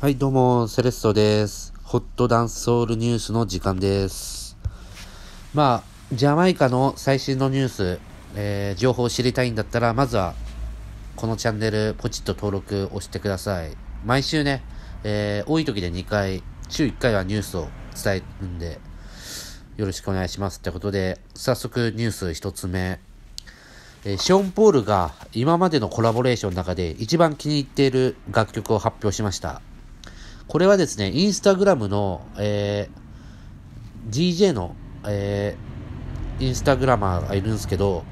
はい、どうも、セレストです。ホットダンスソウルニュースの時間です。まあ、ジャマイカの最新のニュース、えー、情報を知りたいんだったら、まずは、このチャンネル、ポチッと登録押してください。毎週ね、えー、多い時で2回、週1回はニュースを伝えるんで、よろしくお願いしますってことで、早速ニュース1つ目。えー、ショーン・ポールが今までのコラボレーションの中で一番気に入っている楽曲を発表しました。これはですね、インスタグラムの、えー、DJ の、えー、インスタグラマーがいるんですけど、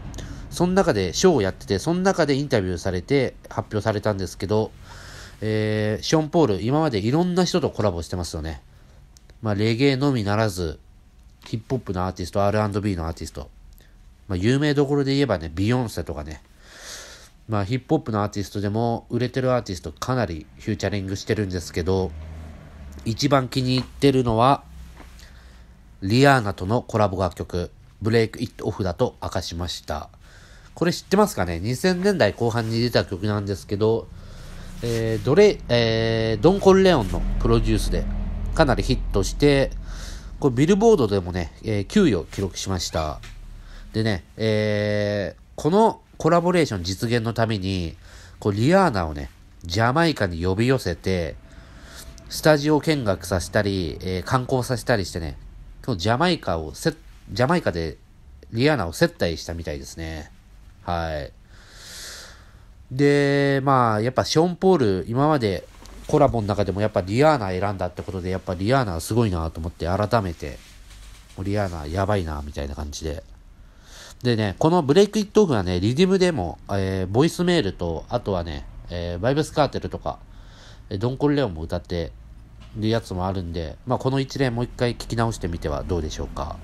その中でショーをやってて、その中でインタビューされて発表されたんですけど、えー、ショーン・ポール、今までいろんな人とコラボしてますよね。まあ、レゲエのみならず、ヒップホップのアーティスト、R&B のアーティスト、まあ、有名どころで言えばね、ビヨンセとかね、まあ、ヒップホップのアーティストでも売れてるアーティストかなりフューチャリングしてるんですけど、一番気に入ってるのは、リアーナとのコラボ楽曲、ブレイク・イット・オフだと明かしました。これ知ってますかね ?2000 年代後半に出た曲なんですけど、えー、ドレ、えー、ドン・コン・レオンのプロデュースでかなりヒットして、これビルボードでもね、えー、9位を記録しました。でね、えー、このコラボレーション実現のために、こう、リアーナをね、ジャマイカに呼び寄せて、スタジオ見学させたり、えー、観光させたりしてね、今日ジャマイカをせ、ジャマイカでリアーナを接待したみたいですね。はい。で、まあ、やっぱショーン・ポール、今までコラボの中でもやっぱリアーナ選んだってことで、やっぱリアーナすごいなと思って改めて、リアーナやばいなみたいな感じででね、このブレイクイットオフはね、リディムでも、えー、ボイスメールと、あとはね、えー、バイブスカーテルとか、ドンコルレオンも歌ってるやつもあるんで、まあ、この一連もう一回聞き直してみてはどうでしょうか。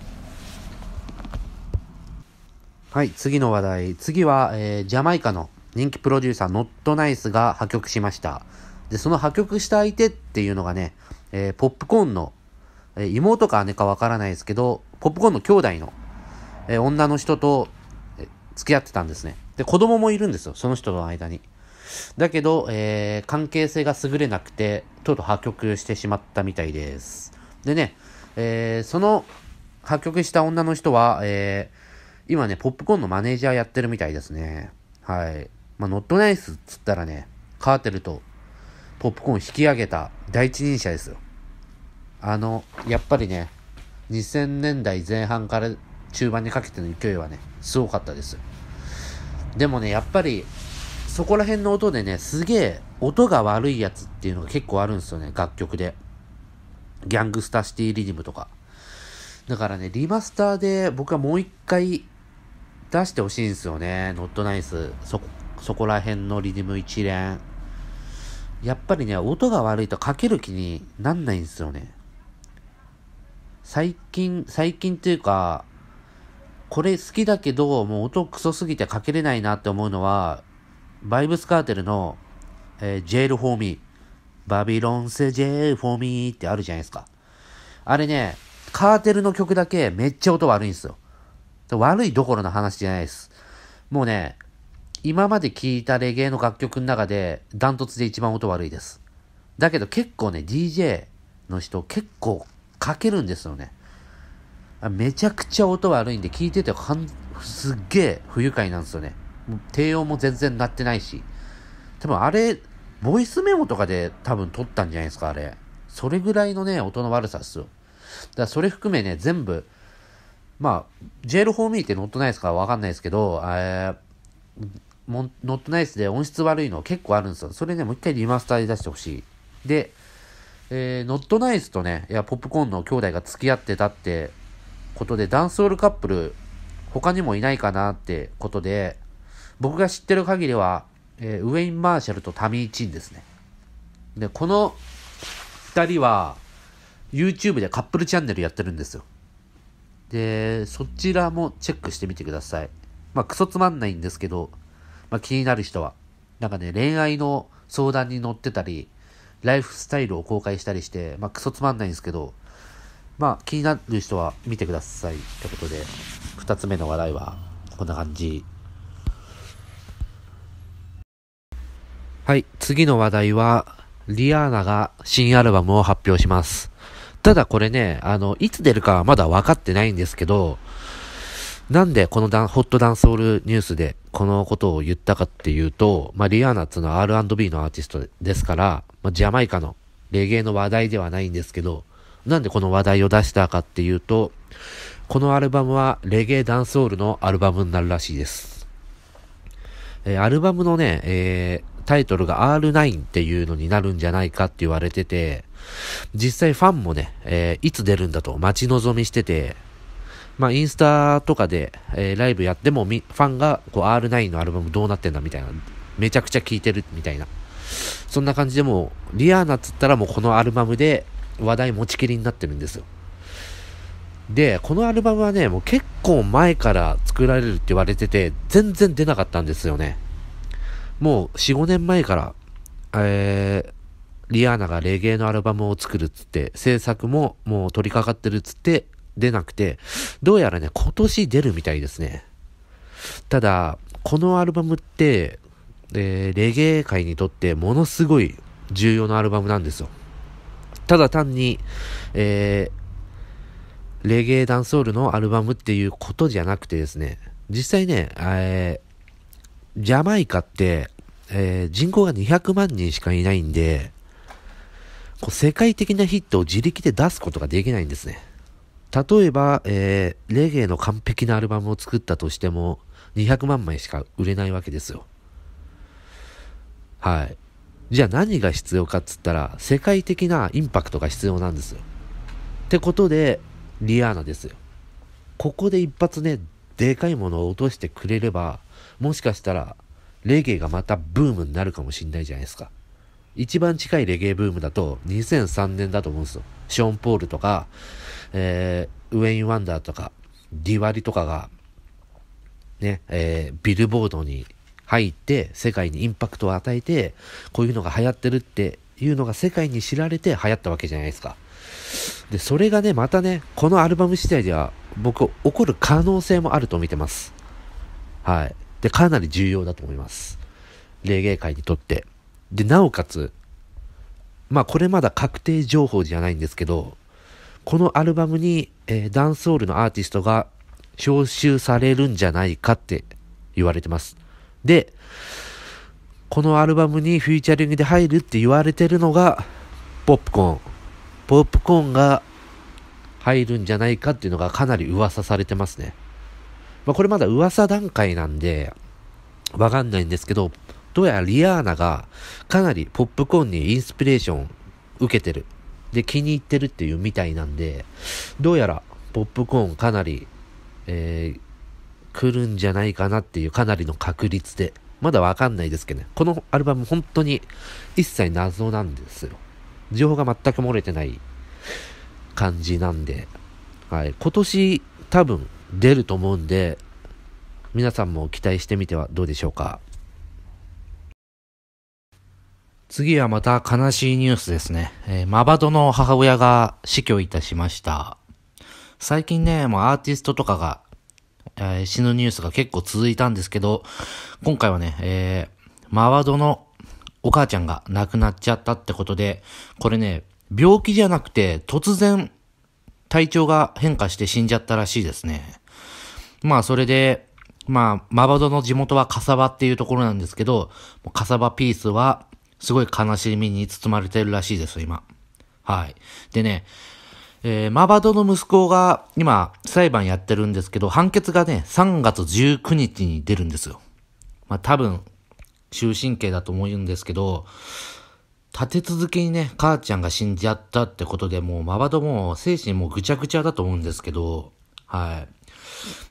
はい、次の話題。次は、えー、ジャマイカの人気プロデューサー、ノットナイスが破局しました。で、その破局した相手っていうのがね、えー、ポップコーンの、えー、妹か姉かわからないですけど、ポップコーンの兄弟のえ女の人と付き合ってたんですね。で、子供もいるんですよ、その人の間に。だけど、えー、関係性が優れなくて、とうとう破局してしまったみたいです。でね、えー、その破局した女の人は、えー、今ね、ポップコーンのマネージャーやってるみたいですね。はい。まあ、ノットナイスっつったらね、カーテルとポップコーン引き上げた第一人者ですよ。あの、やっぱりね、2000年代前半から中盤にかけての勢いはね、すごかったです。でもね、やっぱり、そこら辺の音でね、すげえ音が悪いやつっていうのが結構あるんですよね、楽曲で。ギャングスタシティリズムとか。だからね、リマスターで僕はもう一回出してほしいんですよね、ノットナイス。そ、そこら辺のリズム一連。やっぱりね、音が悪いと書ける気になんないんですよね。最近、最近っていうか、これ好きだけど、もう音クソすぎてかけれないなって思うのは、バイブスカーテルの、えー、ジェールフォーミー。バビロンセジェールフォーミーってあるじゃないですか。あれね、カーテルの曲だけめっちゃ音悪いんですよ。悪いどころの話じゃないです。もうね、今まで聴いたレゲエの楽曲の中でダントツで一番音悪いです。だけど結構ね、DJ の人結構かけるんですよね。めちゃくちゃ音悪いんで、聞いててはん、すっげえ不愉快なんですよね。もう低音も全然鳴ってないし。多分あれ、ボイスメモとかで多分撮ったんじゃないですか、あれ。それぐらいのね、音の悪さっすよ。だからそれ含めね、全部、まあ、JL4Me ってノットナイスかわかんないですけど、えー、ノットナイスで音質悪いの結構あるんですよ。それね、もう一回リマスターで出してほしい。で、えー、ノットナイスとね、いや、ポップコーンの兄弟が付き合ってたってことで、ダンスオールカップル、他にもいないかなってことで、僕が知ってる限りは、えー、ウェイン・マーシャルとタミー・チンですね。で、この二人は、YouTube でカップルチャンネルやってるんですよ。で、そちらもチェックしてみてください。まあ、クソつまんないんですけど、まあ、気になる人は。なんかね、恋愛の相談に乗ってたり、ライフスタイルを公開したりして、まあ、クソつまんないんですけど、まあ、気になる人は見てくださいってことで、二つ目の話題はこんな感じ。はい、次の話題は、リアーナが新アルバムを発表します。ただこれね、あの、いつ出るかはまだ分かってないんですけど、なんでこのダンホットダンスオールニュースでこのことを言ったかっていうと、まあ、リアーナっていうのは R&B のアーティストですから、まあ、ジャマイカのレゲエの話題ではないんですけど、なんでこの話題を出したかっていうと、このアルバムはレゲエダンスオールのアルバムになるらしいです。えー、アルバムのね、えー、タイトルが R9 っていうのになるんじゃないかって言われてて、実際ファンもね、えー、いつ出るんだと待ち望みしてて、まあ、インスタとかで、えー、ライブやってもみ、ファンが、こう、R9 のアルバムどうなってんだみたいな、めちゃくちゃ聴いてるみたいな。そんな感じでも、リアーナっつったらもうこのアルバムで、話題持ちきりになってるんですよ。で、このアルバムはね、もう結構前から作られるって言われてて、全然出なかったんですよね。もう4、5年前から、えー、リアーナがレゲエのアルバムを作るっつって、制作ももう取り掛かってるっつって出なくて、どうやらね、今年出るみたいですね。ただ、このアルバムって、えー、レゲエ界にとってものすごい重要なアルバムなんですよ。ただ単に、えー、レゲエダンソールのアルバムっていうことじゃなくてですね、実際ね、えー、ジャマイカって、えー、人口が200万人しかいないんで、こう世界的なヒットを自力で出すことができないんですね。例えば、えー、レゲエの完璧なアルバムを作ったとしても、200万枚しか売れないわけですよ。はい。じゃあ何が必要かっつったら、世界的なインパクトが必要なんですよ。ってことで、リアーナですよ。ここで一発ね、でかいものを落としてくれれば、もしかしたら、レゲエがまたブームになるかもしんないじゃないですか。一番近いレゲエブームだと、2003年だと思うんですよ。ショーン・ポールとか、えー、ウェイン・ワンダーとか、ディワリとかが、ね、えー、ビルボードに入って世界にインパクトを与えてこういうのが流行ってるっていうのが世界に知られて流行ったわけじゃないですかでそれがねまたねこのアルバム次第では僕起こる可能性もあると見てますはいでかなり重要だと思いますレゲエ界にとってでなおかつまあこれまだ確定情報じゃないんですけどこのアルバムに、えー、ダンスホールのアーティストが招集されるんじゃないかって言われてますで、このアルバムにフューチャリングで入るって言われてるのが、ポップコーン。ポップコーンが入るんじゃないかっていうのがかなり噂されてますね。まあ、これまだ噂段階なんで、わかんないんですけど、どうやらリアーナがかなりポップコーンにインスピレーション受けてる。で、気に入ってるっていうみたいなんで、どうやらポップコーンかなり、えー、来るんじゃないかなっていうかなりの確率で。まだわかんないですけどね。このアルバム本当に一切謎なんですよ。情報が全く漏れてない感じなんで。はい。今年多分出ると思うんで、皆さんも期待してみてはどうでしょうか。次はまた悲しいニュースですね。えー、マバドの母親が死去いたしました。最近ね、もうアーティストとかがえー、死ぬニュースが結構続いたんですけど、今回はね、えー、マワドのお母ちゃんが亡くなっちゃったってことで、これね、病気じゃなくて突然体調が変化して死んじゃったらしいですね。まあそれで、まあ、マバドの地元はカサバっていうところなんですけど、カサバピースはすごい悲しみに包まれてるらしいです、今。はい。でね、えー、マバドの息子が今裁判やってるんですけど、判決がね、3月19日に出るんですよ。まあ多分、終身刑だと思うんですけど、立て続けにね、母ちゃんが死んじゃったってことでもう、マバドも精神もぐちゃぐちゃだと思うんですけど、は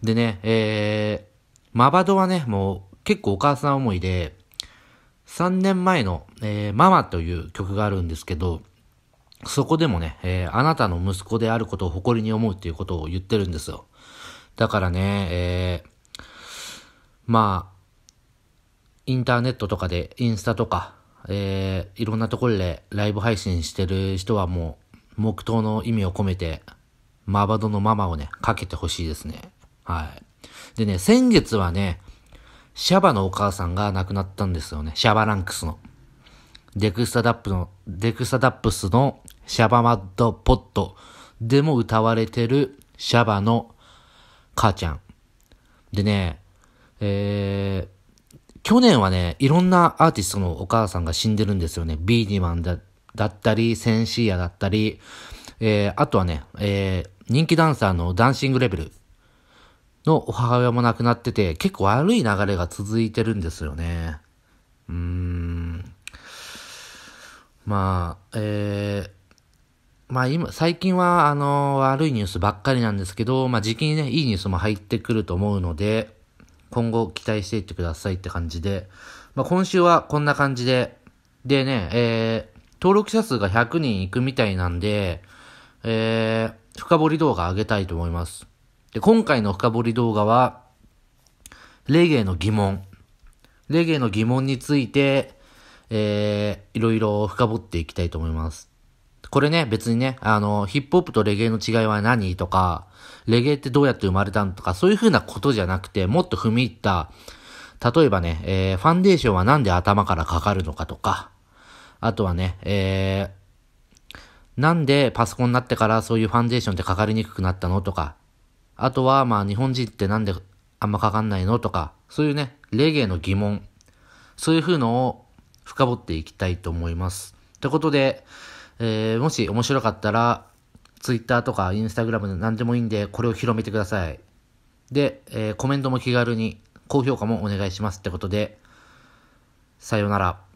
い。でね、えー、マバドはね、もう結構お母さん思いで、3年前の、えー、ママという曲があるんですけど、そこでもね、えー、あなたの息子であることを誇りに思うっていうことを言ってるんですよ。だからね、えー、まあ、インターネットとかで、インスタとか、えー、いろんなところでライブ配信してる人はもう、黙祷の意味を込めて、マバドのママをね、かけてほしいですね。はい。でね、先月はね、シャバのお母さんが亡くなったんですよね。シャバランクスの。デクスタダップの、デクスタダップスのシャバマッドポットでも歌われてるシャバの母ちゃん。でね、えー、去年はね、いろんなアーティストのお母さんが死んでるんですよね。ビーディマンだだったり、センシーヤだったり、えー、あとはね、えー、人気ダンサーのダンシングレベルのお母親も亡くなってて、結構悪い流れが続いてるんですよね。うーん。まあ、えー、まあ今、最近はあの、悪いニュースばっかりなんですけど、まあ時期にね、いいニュースも入ってくると思うので、今後期待していってくださいって感じで、まあ今週はこんな感じで、でね、えー、登録者数が100人いくみたいなんで、えー、深掘り動画上げたいと思います。で、今回の深掘り動画は、レゲエの疑問。レゲエの疑問について、えー、いろいろ深掘っていきたいと思います。これね、別にね、あの、ヒップホップとレゲエの違いは何とか、レゲエってどうやって生まれたのとか、そういう風なことじゃなくて、もっと踏み入った、例えばね、えー、ファンデーションはなんで頭からかかるのかとか、あとはね、えー、なんでパソコンになってからそういうファンデーションってかかりにくくなったのとか、あとは、まあ、日本人ってなんであんまかかんないのとか、そういうね、レゲエの疑問、そういう風のを深掘っていきたいと思います。ってことで、えー、もし面白かったら、Twitter とか Instagram で何でもいいんで、これを広めてください。で、えー、コメントも気軽に、高評価もお願いしますってことで、さようなら。